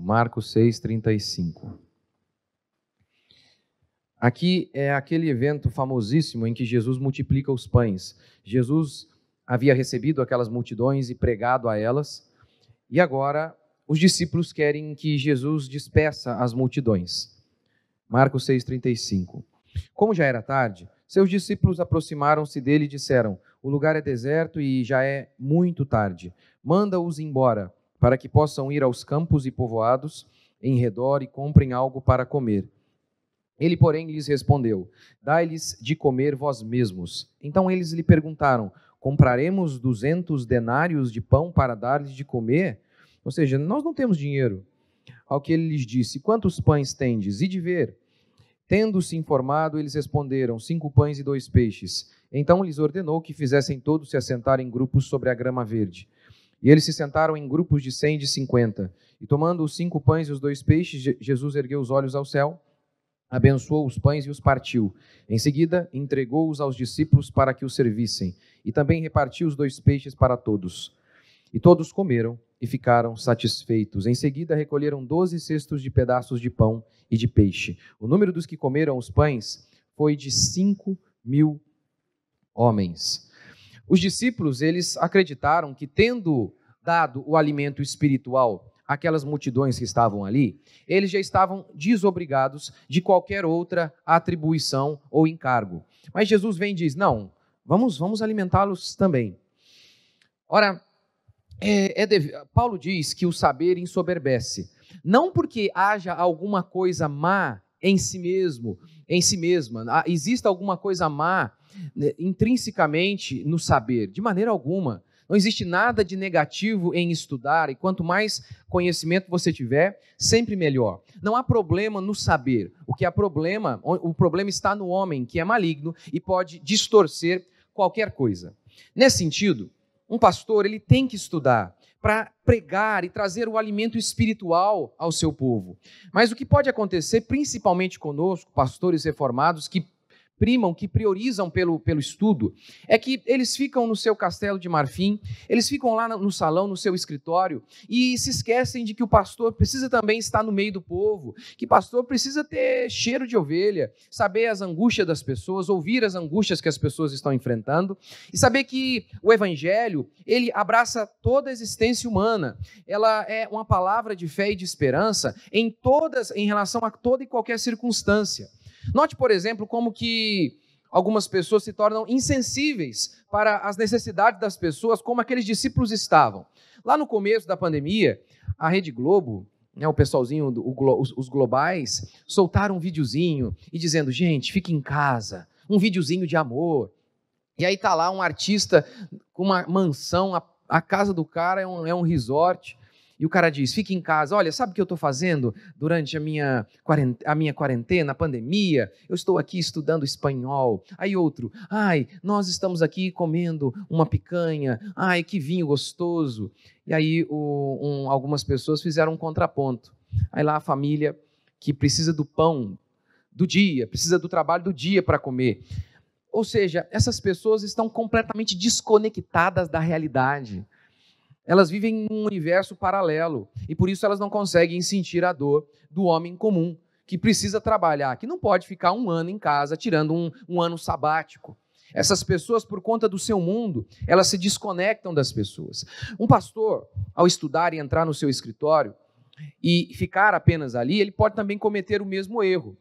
Marcos 6:35. Aqui é aquele evento famosíssimo em que Jesus multiplica os pães. Jesus havia recebido aquelas multidões e pregado a elas, e agora os discípulos querem que Jesus despeça as multidões. Marcos 6:35. Como já era tarde, seus discípulos aproximaram-se dele e disseram: O lugar é deserto e já é muito tarde. Manda-os embora para que possam ir aos campos e povoados em redor e comprem algo para comer. Ele, porém, lhes respondeu: Dai-lhes de comer vós mesmos. Então eles lhe perguntaram: Compraremos duzentos denários de pão para dar-lhes de comer? Ou seja, nós não temos dinheiro. Ao que ele lhes disse: Quantos pães tendes? E de ver. Tendo-se informado, eles responderam: Cinco pães e dois peixes. Então lhes ordenou que fizessem todos se assentar em grupos sobre a grama verde. E eles se sentaram em grupos de cem e de cinquenta. E tomando os cinco pães e os dois peixes, Jesus ergueu os olhos ao céu, abençoou os pães e os partiu. Em seguida, entregou-os aos discípulos para que os servissem. E também repartiu os dois peixes para todos. E todos comeram e ficaram satisfeitos. Em seguida, recolheram doze cestos de pedaços de pão e de peixe. O número dos que comeram os pães foi de cinco mil homens. Os discípulos, eles acreditaram que tendo dado o alimento espiritual àquelas multidões que estavam ali, eles já estavam desobrigados de qualquer outra atribuição ou encargo. Mas Jesus vem e diz: "Não, vamos vamos alimentá-los também". Ora, é, é deve... Paulo diz que o saber ensoberbece, não porque haja alguma coisa má em si mesmo, em si mesma, ah, exista alguma coisa má né, intrinsecamente no saber, de maneira alguma. Não existe nada de negativo em estudar, e quanto mais conhecimento você tiver, sempre melhor. Não há problema no saber. O que há problema, o problema está no homem, que é maligno e pode distorcer qualquer coisa. Nesse sentido, um pastor ele tem que estudar para pregar e trazer o alimento espiritual ao seu povo. Mas o que pode acontecer, principalmente conosco, pastores reformados que primam, que priorizam pelo, pelo estudo, é que eles ficam no seu castelo de marfim, eles ficam lá no salão, no seu escritório, e se esquecem de que o pastor precisa também estar no meio do povo, que pastor precisa ter cheiro de ovelha, saber as angústias das pessoas, ouvir as angústias que as pessoas estão enfrentando, e saber que o evangelho, ele abraça toda a existência humana. Ela é uma palavra de fé e de esperança em todas, em relação a toda e qualquer circunstância. Note, por exemplo, como que algumas pessoas se tornam insensíveis para as necessidades das pessoas, como aqueles discípulos estavam. Lá no começo da pandemia, a Rede Globo, né, o pessoalzinho, o, os, os globais, soltaram um videozinho e dizendo: gente, fique em casa, um videozinho de amor. E aí tá lá um artista com uma mansão, a, a casa do cara é um, é um resort, e o cara diz: fique em casa, olha, sabe o que eu estou fazendo durante a minha, a minha quarentena, a pandemia? Eu estou aqui estudando espanhol. Aí outro, ai, nós estamos aqui comendo uma picanha, ai, que vinho gostoso. E aí o, um, algumas pessoas fizeram um contraponto. Aí lá a família que precisa do pão do dia, precisa do trabalho do dia para comer. Ou seja, essas pessoas estão completamente desconectadas da realidade. Elas vivem em um universo paralelo e por isso elas não conseguem sentir a dor do homem comum que precisa trabalhar, que não pode ficar um ano em casa tirando um, um ano sabático. Essas pessoas, por conta do seu mundo, elas se desconectam das pessoas. Um pastor, ao estudar e entrar no seu escritório e ficar apenas ali, ele pode também cometer o mesmo erro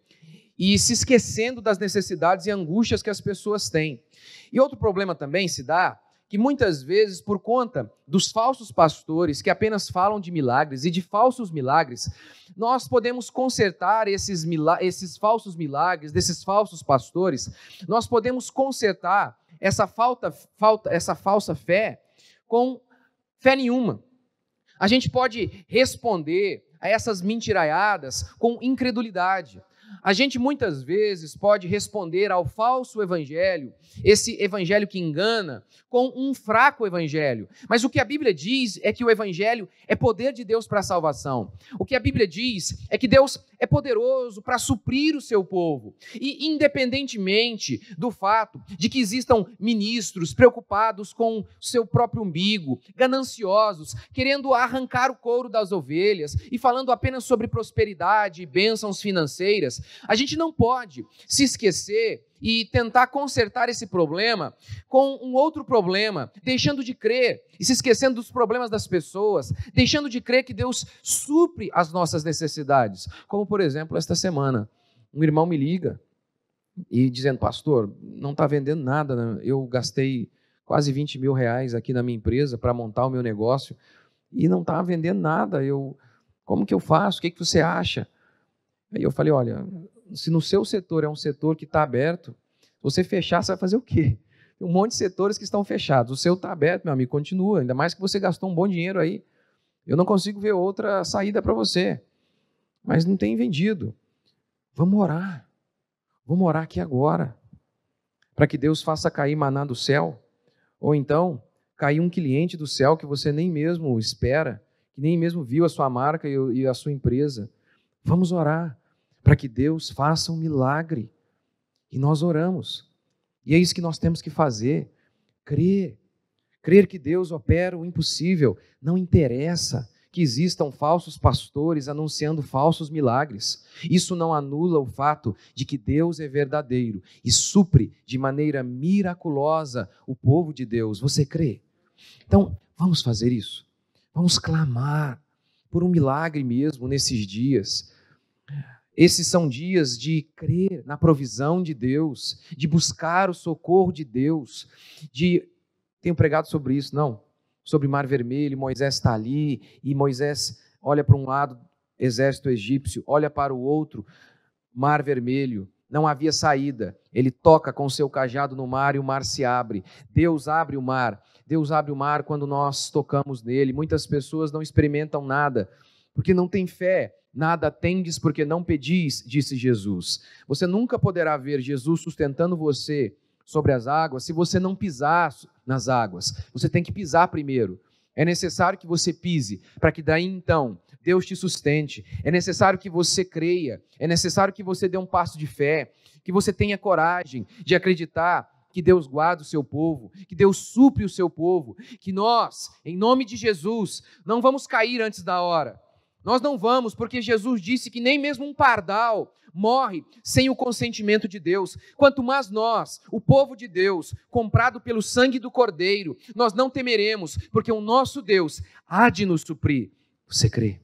e se esquecendo das necessidades e angústias que as pessoas têm. E outro problema também se dá que muitas vezes, por conta dos falsos pastores que apenas falam de milagres e de falsos milagres, nós podemos consertar esses, esses falsos milagres, desses falsos pastores, nós podemos consertar essa, falta, falta, essa falsa fé com fé nenhuma. A gente pode responder a essas mentiraiadas com incredulidade. A gente muitas vezes pode responder ao falso evangelho, esse evangelho que engana, com um fraco evangelho. Mas o que a Bíblia diz é que o evangelho é poder de Deus para a salvação. O que a Bíblia diz é que Deus é poderoso para suprir o seu povo. E independentemente do fato de que existam ministros preocupados com o seu próprio umbigo, gananciosos, querendo arrancar o couro das ovelhas e falando apenas sobre prosperidade e bênçãos financeiras, a gente não pode se esquecer e tentar consertar esse problema com um outro problema, deixando de crer e se esquecendo dos problemas das pessoas, deixando de crer que Deus supre as nossas necessidades. Como, por exemplo, esta semana, um irmão me liga e dizendo: Pastor, não está vendendo nada, né? eu gastei quase 20 mil reais aqui na minha empresa para montar o meu negócio e não está vendendo nada. Eu, como que eu faço? O que, que você acha? Aí eu falei: olha, se no seu setor é um setor que está aberto, você fechar, você vai fazer o quê? Tem um monte de setores que estão fechados. O seu está aberto, meu amigo, continua. Ainda mais que você gastou um bom dinheiro aí. Eu não consigo ver outra saída para você. Mas não tem vendido. Vamos orar. Vamos orar aqui agora. Para que Deus faça cair maná do céu. Ou então, cair um cliente do céu que você nem mesmo espera, que nem mesmo viu a sua marca e a sua empresa. Vamos orar para que Deus faça um milagre. E nós oramos. E é isso que nós temos que fazer: crer. Crer que Deus opera o impossível. Não interessa que existam falsos pastores anunciando falsos milagres. Isso não anula o fato de que Deus é verdadeiro e supre de maneira miraculosa o povo de Deus. Você crê? Então, vamos fazer isso. Vamos clamar por um milagre mesmo nesses dias. Esses são dias de crer na provisão de Deus, de buscar o socorro de Deus, de. Tenho pregado sobre isso, não? Sobre Mar Vermelho, Moisés está ali, e Moisés olha para um lado, exército egípcio, olha para o outro, Mar Vermelho, não havia saída. Ele toca com seu cajado no mar e o mar se abre. Deus abre o mar. Deus abre o mar quando nós tocamos nele. Muitas pessoas não experimentam nada porque não têm fé. Nada tendes porque não pedis, disse Jesus. Você nunca poderá ver Jesus sustentando você sobre as águas se você não pisar nas águas. Você tem que pisar primeiro. É necessário que você pise, para que daí então Deus te sustente. É necessário que você creia, é necessário que você dê um passo de fé, que você tenha coragem de acreditar que Deus guarda o seu povo, que Deus supre o seu povo, que nós, em nome de Jesus, não vamos cair antes da hora. Nós não vamos, porque Jesus disse que nem mesmo um pardal morre sem o consentimento de Deus. Quanto mais nós, o povo de Deus, comprado pelo sangue do Cordeiro, nós não temeremos, porque o nosso Deus há de nos suprir. Você crê?